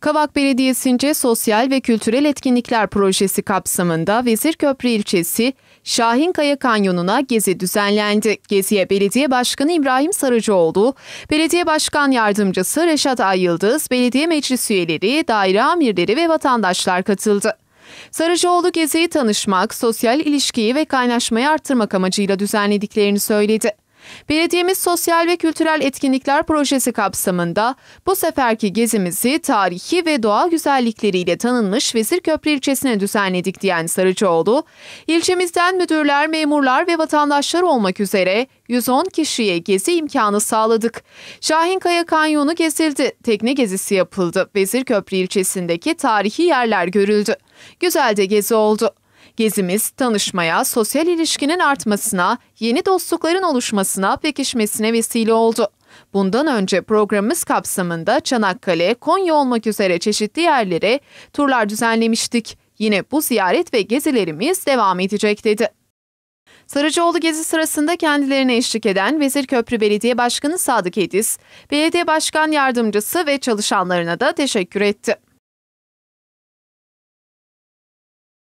Kavak Belediyesi'nce sosyal ve kültürel etkinlikler projesi kapsamında Vezirköprü ilçesi Şahinkaya Kanyonu'na gezi düzenlendi. Geziye Belediye Başkanı İbrahim Sarıcıoğlu, Belediye Başkan Yardımcısı Reşat Ayıldız, belediye meclis üyeleri, daire amirleri ve vatandaşlar katıldı. Sarıcıoğlu geziyi tanışmak, sosyal ilişkiyi ve kaynaşmayı arttırmak amacıyla düzenlediklerini söyledi. Belediyemiz sosyal ve kültürel etkinlikler projesi kapsamında bu seferki gezimizi tarihi ve doğal güzellikleriyle tanınmış Vezirköprü ilçesine düzenledik diyen Sarıcıoğlu, ilçemizden müdürler, memurlar ve vatandaşlar olmak üzere 110 kişiye gezi imkanı sağladık. Şahinkaya Kanyonu gezildi, tekne gezisi yapıldı, Vezirköprü ilçesindeki tarihi yerler görüldü. Güzel de gezi oldu. Gezimiz tanışmaya, sosyal ilişkinin artmasına, yeni dostlukların oluşmasına, pekişmesine vesile oldu. Bundan önce programımız kapsamında Çanakkale, Konya olmak üzere çeşitli yerlere turlar düzenlemiştik. Yine bu ziyaret ve gezilerimiz devam edecek dedi. Sarıcıoğlu gezi sırasında kendilerine eşlik eden Vezir Köprü Belediye Başkanı Sadık Ediz, Belediye Başkan Yardımcısı ve çalışanlarına da teşekkür etti.